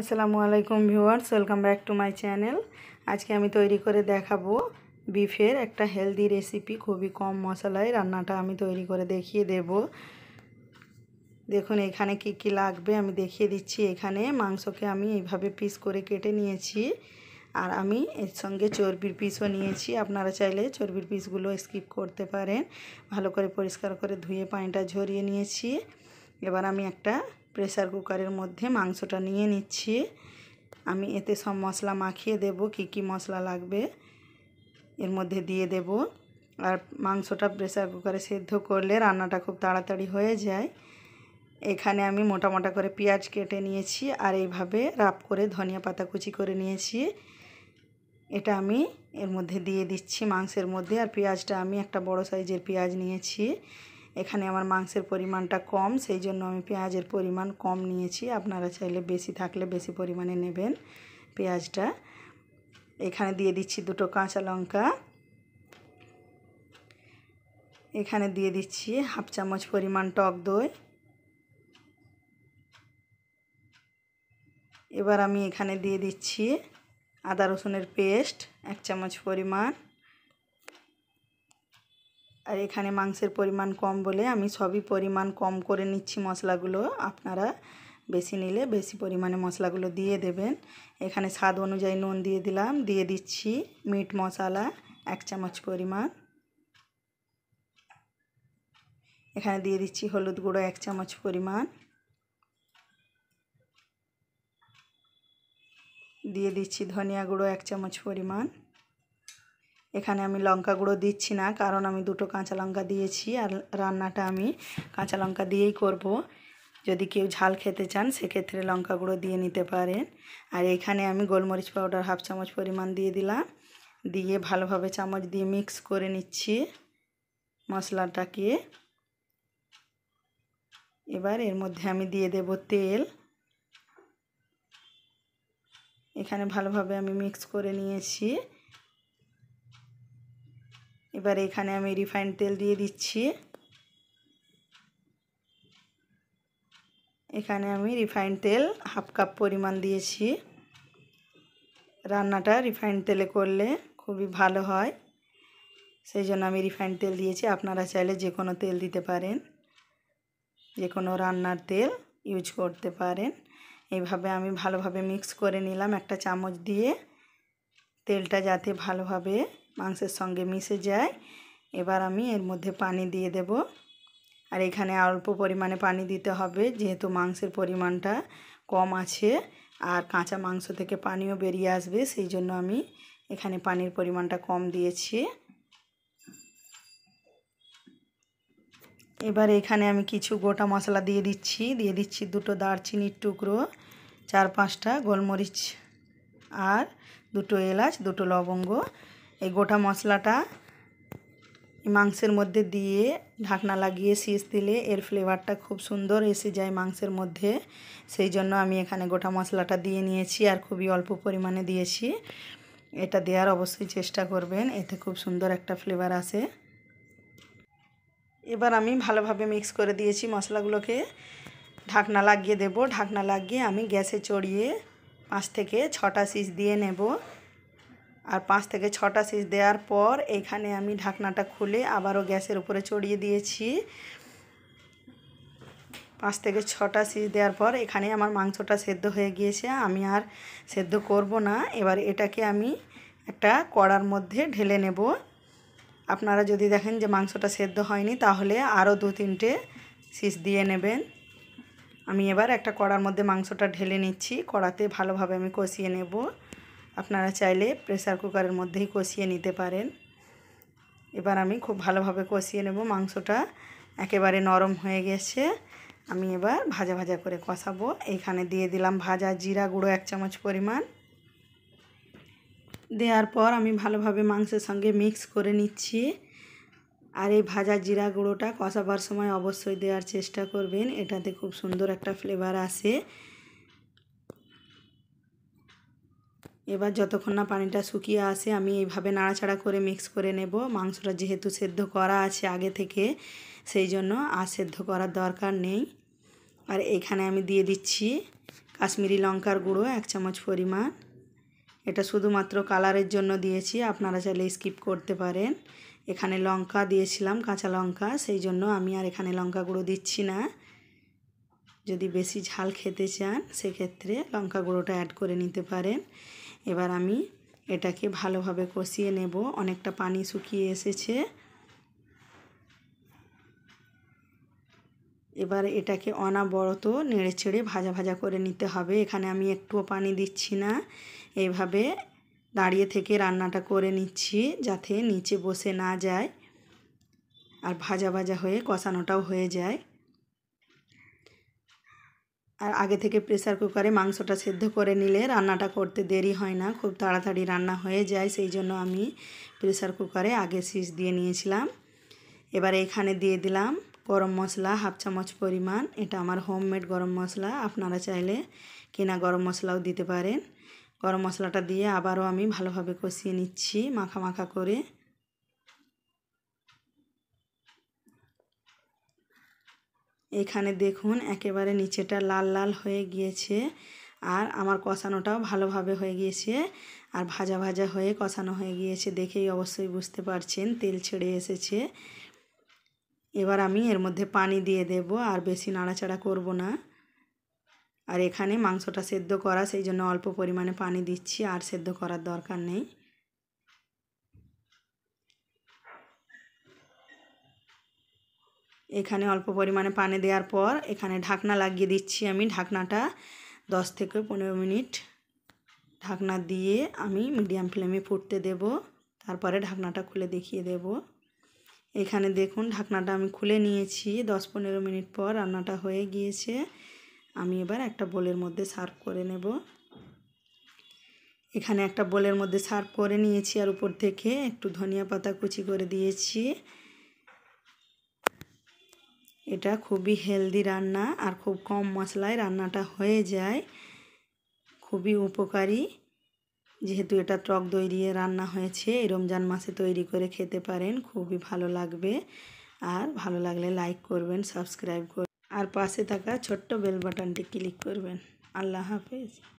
আসসালামু আলাইকুম viewers welcome back to my channel আজকে আমি তৈরি করে দেখাবো বিফের একটা হেলদি রেসিপি খুবই কম মশলায় রান্নাটা আমি তৈরি করে দেখিয়ে দেব দেখুন এখানে কি কি লাগবে আমি দেখিয়ে দিচ্ছি এখানে মাংসকে আমি এইভাবে পিস করে কেটে নিয়েছি আর আমি এর সঙ্গে চর্বির পিসও নিয়েছি আপনারা চাইলে চর্বির পিসগুলো স্কিপ করতে পারেন ভালো করে পরিষ্কার করে ধুয়ে পানিটা ঝরিয়ে নিয়েছি এবার আমি একটা প্রেসার কুকারের মধ্যে মাংসটা নিয়ে নিচ্ছি আমি এতে সব মশলা মাখিয়ে দেব কি কি মশলা লাগবে এর মধ্যে দিয়ে দেব আর মাংসটা প্রেসার কুকারে সেদ্ধ করলে রান্নাটা খুব তাড়াতাড়ি হয়ে যায় এখানে আমি মোটা মোটা করে পেঁয়াজ কেটে নিয়েছি আর এইভাবে রাপ করে ধনিয়া পাতা কুচি করে নিয়েছি এটা আমি এর মধ্যে দিয়ে দিচ্ছি মাংসের মধ্যে আর পেঁয়াজটা আমি একটা বড় সাইজের পেঁয়াজ নিয়েছি এখানে আমার মাংসের পরিমাণটা কম সেই জন্য আমি পেঁয়াজের পরিমাণ কম নিয়েছি আপনারা চাইলে বেশি থাকলে বেশি পরিমাণে নেবেন পেঁয়াজটা এখানে দিয়ে দিচ্ছি দুটো কাঁচা লঙ্কা এখানে দিয়ে দিচ্ছি হাফ চামচ পরিমাণ টক দই এবার আমি এখানে দিয়ে দিচ্ছি আদা রসুনের পেস্ট এক চামচ পরিমাণ আর এখানে মাংসের পরিমাণ কম বলে আমি সবই পরিমাণ কম করে নিচ্ছি মশলাগুলো আপনারা বেশি নিলে বেশি পরিমাণে মশলাগুলো দিয়ে দেবেন এখানে স্বাদ অনুযায়ী নুন দিয়ে দিলাম দিয়ে দিচ্ছি মিট মশলা এক চামচ পরিমাণ এখানে দিয়ে দিচ্ছি হলুদ গুঁড়ো এক চামচ পরিমাণ দিয়ে দিচ্ছি ধনিয়া গুঁড়ো এক চামচ পরিমাণ এখানে আমি লঙ্কা গুঁড়ো দিচ্ছি না কারণ আমি দুটো কাঁচা লঙ্কা দিয়েছি আর রান্নাটা আমি কাঁচা লঙ্কা দিয়েই করব। যদি কেউ ঝাল খেতে চান সেক্ষেত্রে লঙ্কা গুঁড়ো দিয়ে নিতে পারেন আর এখানে আমি গোলমরিচ পাউডার হাফ চামচ পরিমাণ দিয়ে দিলাম দিয়ে ভালোভাবে চামচ দিয়ে মিক্স করে নিচ্ছি মশলাটাকে এবার এর মধ্যে আমি দিয়ে দেব তেল এখানে ভালোভাবে আমি মিক্স করে নিয়েছি এবার এখানে আমি রিফাইন তেল দিয়ে দিচ্ছি এখানে আমি রিফাইন তেল হাফ কাপ পরিমাণ দিয়েছি রান্নাটা রিফাইন তেলে করলে খুবই ভালো হয় সেই জন্য আমি রিফাইন তেল দিয়েছি আপনারা চাইলে যে কোনো তেল দিতে পারেন যে কোনো রান্নার তেল ইউজ করতে পারেন এইভাবে আমি ভালোভাবে মিক্স করে নিলাম একটা চামচ দিয়ে তেলটা যাতে ভালোভাবে মাংসের সঙ্গে মিশে যায় এবার আমি এর মধ্যে পানি দিয়ে দেব আর এখানে অল্প পরিমাণে পানি দিতে হবে যেহেতু মাংসের পরিমাণটা কম আছে আর কাঁচা মাংস থেকে পানিও বেরিয়ে আসবে সেই জন্য আমি এখানে পানির পরিমাণটা কম দিয়েছি এবার এখানে আমি কিছু গোটা মশলা দিয়ে দিচ্ছি দিয়ে দিচ্ছি দুটো দারচিনির টুকরো চার পাঁচটা গোলমরিচ আর দুটো এলাচ দুটো লবঙ্গ এই গোটা মশলাটা মাংসের মধ্যে দিয়ে ঢাকনা লাগিয়ে শীষ দিলে এর ফ্লেভারটা খুব সুন্দর এসে যায় মাংসের মধ্যে সেই জন্য আমি এখানে গোটা মশলাটা দিয়ে নিয়েছি আর খুবই অল্প পরিমাণে দিয়েছি এটা দেওয়ার অবশ্যই চেষ্টা করবেন এতে খুব সুন্দর একটা ফ্লেভার আসে এবার আমি ভালোভাবে মিক্স করে দিয়েছি মশলাগুলোকে ঢাকনা লাগিয়ে দেব ঢাকনা লাগিয়ে আমি গ্যাসে চড়িয়ে পাঁচ থেকে ছটা শীষ দিয়ে নেব আর পাঁচ থেকে ছটা সিজ দেওয়ার পর এখানে আমি ঢাকনাটা খুলে আবারও গ্যাসের উপরে চড়িয়ে দিয়েছি পাঁচ থেকে ছটা সিজ দেওয়ার পর এখানে আমার মাংসটা সেদ্ধ হয়ে গিয়েছে আমি আর সেদ্ধ করব না এবার এটাকে আমি একটা কড়ার মধ্যে ঢেলে নেব আপনারা যদি দেখেন যে মাংসটা সেদ্ধ হয়নি তাহলে আরও দু তিনটে সিজ দিয়ে নেবেন আমি এবার একটা কড়ার মধ্যে মাংসটা ঢেলে নিচ্ছি কড়াতে ভালোভাবে আমি কষিয়ে নেব আপনারা চাইলে প্রেসার কুকারের মধ্যেই কষিয়ে নিতে পারেন এবার আমি খুব ভালোভাবে কষিয়ে নেব মাংসটা একেবারে নরম হয়ে গেছে আমি এবার ভাজা ভাজা করে কষাবো এখানে দিয়ে দিলাম ভাজা জিরা গুঁড়ো এক চামচ পরিমাণ দেওয়ার পর আমি ভালোভাবে মাংসের সঙ্গে মিক্স করে নিচ্ছি আর এই ভাজা জিরা গুঁড়োটা কষাবার সময় অবশ্যই দেওয়ার চেষ্টা করবেন এটাতে খুব সুন্দর একটা ফ্লেভার আসে এবার যতক্ষণ না পানিটা শুকিয়ে আসে আমি এইভাবে নাড়াচাড়া করে মিক্স করে নেব মাংসটা যেহেতু সেদ্ধ করা আছে আগে থেকে সেই জন্য আর সেদ্ধ করার দরকার নেই আর এখানে আমি দিয়ে দিচ্ছি কাশ্মীরি লঙ্কার গুঁড়ো এক চামচ পরিমাণ এটা শুধুমাত্র কালারের জন্য দিয়েছি আপনারা চাইলে স্কিপ করতে পারেন এখানে লঙ্কা দিয়েছিলাম কাঁচা লঙ্কা সেই জন্য আমি আর এখানে লঙ্কা গুঁড়ো দিচ্ছি না যদি বেশি ঝাল খেতে চান সেক্ষেত্রে লঙ্কা গুঁড়োটা অ্যাড করে নিতে পারেন এবার আমি এটাকে ভালোভাবে কষিয়ে নেব অনেকটা পানি শুকিয়ে এসেছে এবার এটাকে অনাবরত নেড়ে ছেড়ে ভাজা ভাজা করে নিতে হবে এখানে আমি একটুও পানি দিচ্ছি না এইভাবে দাঁড়িয়ে থেকে রান্নাটা করে নিচ্ছি যাতে নিচে বসে না যায় আর ভাজা ভাজা হয়ে কষানোটাও হয়ে যায় আর আগে থেকে প্রেসার কুকারে মাংসটা সেদ্ধ করে নিলে রান্নাটা করতে দেরি হয় না খুব তাড়াতাড়ি রান্না হয়ে যায় সেই জন্য আমি প্রেসার কুকারে আগে সিস দিয়ে নিয়েছিলাম এবার এখানে দিয়ে দিলাম গরম মশলা হাফ চামচ পরিমাণ এটা আমার হোমমেড গরম মশলা আপনারা চাইলে কেনা গরম মশলাও দিতে পারেন গরম মশলাটা দিয়ে আবারও আমি ভালোভাবে কষিয়ে নিচ্ছি মাখা মাখা করে এখানে দেখুন একেবারে নিচেটা লাল লাল হয়ে গিয়েছে আর আমার কষানোটাও ভালোভাবে হয়ে গিয়েছে আর ভাজা ভাজা হয়ে কষানো হয়ে গিয়েছে দেখেই অবশ্যই বুঝতে পারছেন তেল ছেড়ে এসেছে এবার আমি এর মধ্যে পানি দিয়ে দেব আর বেশি নাড়াচাড়া করব না আর এখানে মাংসটা সেদ্ধ করা সেই জন্য অল্প পরিমাণে পানি দিচ্ছি আর সেদ্ধ করার দরকার নেই এখানে অল্প পরিমাণে পানি দেওয়ার পর এখানে ঢাকনা লাগিয়ে দিচ্ছি আমি ঢাকনাটা দশ থেকে পনেরো মিনিট ঢাকনা দিয়ে আমি মিডিয়াম ফ্লেমে ফুটতে দেব তারপরে ঢাকনাটা খুলে দেখিয়ে দেব এখানে দেখুন ঢাকনাটা আমি খুলে নিয়েছি দশ পনেরো মিনিট পর রান্নাটা হয়ে গিয়েছে আমি এবার একটা বোলের মধ্যে সার্ভ করে নেব এখানে একটা বোলের মধ্যে সার্ভ করে নিয়েছি আর উপর থেকে একটু ধনিয়া পাতা কুচি করে দিয়েছি এটা খুবই হেলদি রান্না আর খুব কম মশলায় রান্নাটা হয়ে যায় খুবই উপকারী যেহেতু এটা টক দই দিয়ে রান্না হয়েছে এই রমজান মাসে তৈরি করে খেতে পারেন খুবই ভালো লাগবে আর ভালো লাগলে লাইক করবেন সাবস্ক্রাইব করবেন আর পাশে থাকা ছোট্ট বেল বাটনটি ক্লিক করবেন আল্লাহ হাফেজ